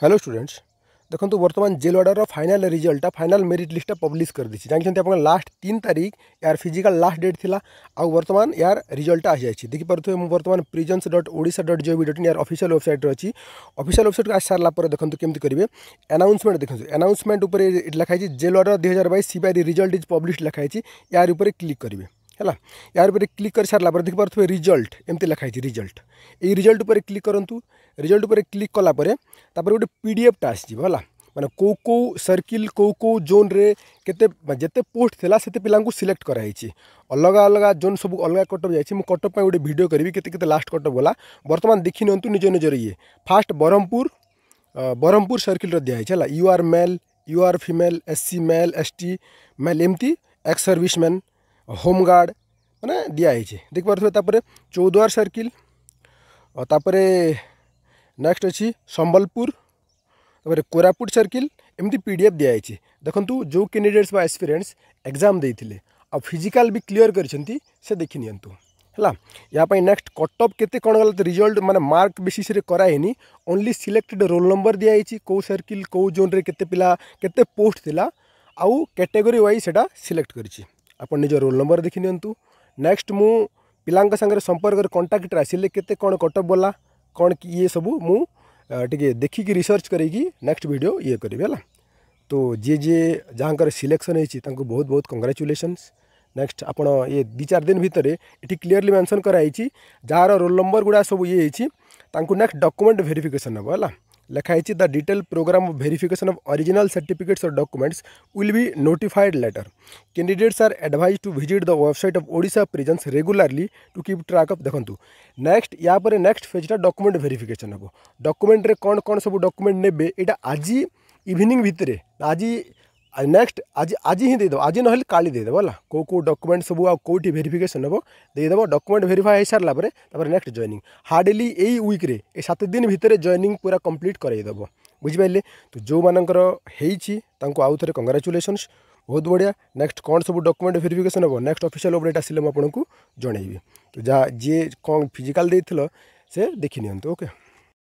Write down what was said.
hello students দেখুন বর্তমান jail order final রিজল্টটা ফাইনাল মেরিট লিস্টটা পব্লিশ করে দিয়েছি জাঁচান আপনার লাস্ট তিন তারিখ ইয়ার ফিজিকাল লাস্ট ডেট লা আউ বর্তমান ইয়ার রিজল্টটা আসিযাই দেখিপারে মু বর্তমান prisons dot Odisha dot G O V dot in ইয়ার অফিসিয়াল ওয়েবসাইট রয়েছে অফিসিয়াল ওয়েবসাইট আসি সারা পরে দেখুন কেমি করবে আনাউন্সমেন্ট দেখুন আনাউন্সমেন্ট উপরে লেখাইছে জেল অর্ডর দুই হাজার বাইশ সিবিআই রিজল্ট ইজ পব্লিশ লেখাইছে ইয়ার উপরে ক্লিক করবে ହେଲା ୟାର ଉପରେ କ୍ଲିକ୍ କରିସାରିଲା ପରେ ଦେଖିପାରୁଥିବେ ରିଜଲ୍ଟ ଏମିତି ଲେଖା ହେଇଛି ରିଜଲ୍ଟ ଏଇ ରିଜଲ୍ଟ ଉପରେ କ୍ଲିକ୍ କରନ୍ତୁ रिजल्ट पर क्लिक कलापर तापर गोटे पी डी एफ टा आला मैंने कौ कौ सर्किल कौ कौ जोन जिते पोस्ट थी से पिला सिलेक्ट कराई अलग अलग जोन सब अलग कटअप जाए कटअप गोटे भिड करी के लास्ट कटअप गला बर्तमान देखी नि निज निजर ई फास्ट ब्रह्मपुर ब्रह्मपुर सर्किल दिखाई है U R male U R female S C male S T male एमती एक्स सर्विस मैन होमगार्ड मैंने दिखाई देख पारे चौदवार सर्किल तापरे ନେକ୍ସଟ ଅଛି ସମ୍ବଲପୁର ତାପରେ କୋରାପୁଟ ସର୍କିଲ୍ ଏମିତି ପି ଡି ଏଫ୍ ଦିଆଯାଇଛି ଦେଖନ୍ତୁ ଯେଉଁ କ୍ୟାଣ୍ଡିଡେଟ୍ସ ବା ଏକ୍ସପିରିଏନ୍ସ ଏକ୍ଜାମ୍ ଦେଇଥିଲେ ଆଉ ଫିଜିକାଲ୍ ବି କ୍ଲିଅର୍ କରିଛନ୍ତି ସେ ଦେଖିନିଅନ୍ତୁ ହେଲା ୟା ପାଇଁ ନେକ୍ସଟ କଟଅଫ୍ କେତେ କ'ଣ ଗଲା ରିଜଲ୍ଟ ମାନେ ମାର୍କ ବେସିସ୍ରେ କରାହେଇନି ଓନ୍ଲି ସିଲେକ୍ଟେଡ୍ ରୋଲ୍ ନମ୍ବର ଦିଆହେଇଛି କେଉଁ ସର୍କିଲ୍ କେଉଁ ଜୋନ୍ରେ କେତେ ପିଲା କେତେ ପୋଷ୍ଟ ଥିଲା ଆଉ କ୍ୟାଟେଗୋରୀ ୱାଇଜ୍ ସେଇଟା ସିଲେକ୍ଟ କରିଛି ଆପଣ ନିଜ ରୋଲ୍ ନମ୍ବର ଦେଖିନିଅନ୍ତୁ ନେକ୍ସଟ ମୁଁ ପିଲାଙ୍କ ସାଙ୍ଗରେ ସମ୍ପର୍କରେ କଣ୍ଟାକ୍ଟରେ ଆସିଲେ କେତେ କ'ଣ କଟଅଫ୍ ଗଲା कौन ये सब मुझे देखिक रिसर्च करेक्स्ट भिडियो ये करी है तो जे जे जहाँ सिलेक्शन होती बहुत बहुत कंग्राचुलेसन्स नेक्स्ट आप दि चार दिन भितर ये क्लीयरली मेनसन कराई जार रोल नंबर गुड़ा सब ये नेक्स्ट डॉक्यूमेंट वेरिफिकेशन नंबर लिखाई the detail program of verification of original certificates और documents will be notified letter candidates are advised to visit the website of Odisha prisons regularly to keep track up देखो next या पर next फेजटा document verification हम document रे कौन कौन सब डॉक्यूमेंट नेबे आज इवनिंग भितर आज आज नेक्स्ट आज आज ही देदेव आज ना का देदेव है कौ कौ डकुमेंट सब आई भेरीफिकेसन होदेव डकुमेंट भेरीफाए सारापर तर नेक्स्ट जइनिंग हार्डली यही विक्रे सात दिन भितर जइनिंग पूरा कम्प्लीट करदेव बुझिपारे तो जो मर आउ थे कंग्राचुलेसन बहुत बढ़िया नेक्स्ट कौन सब डकुमेंट भेरीफिकेसन हो नेक्स्ट अफिशियाल अपडेट आसे मुझे आपको जनइबी तो जहाँ जी कौन फिजिकाल से देखी निके तो,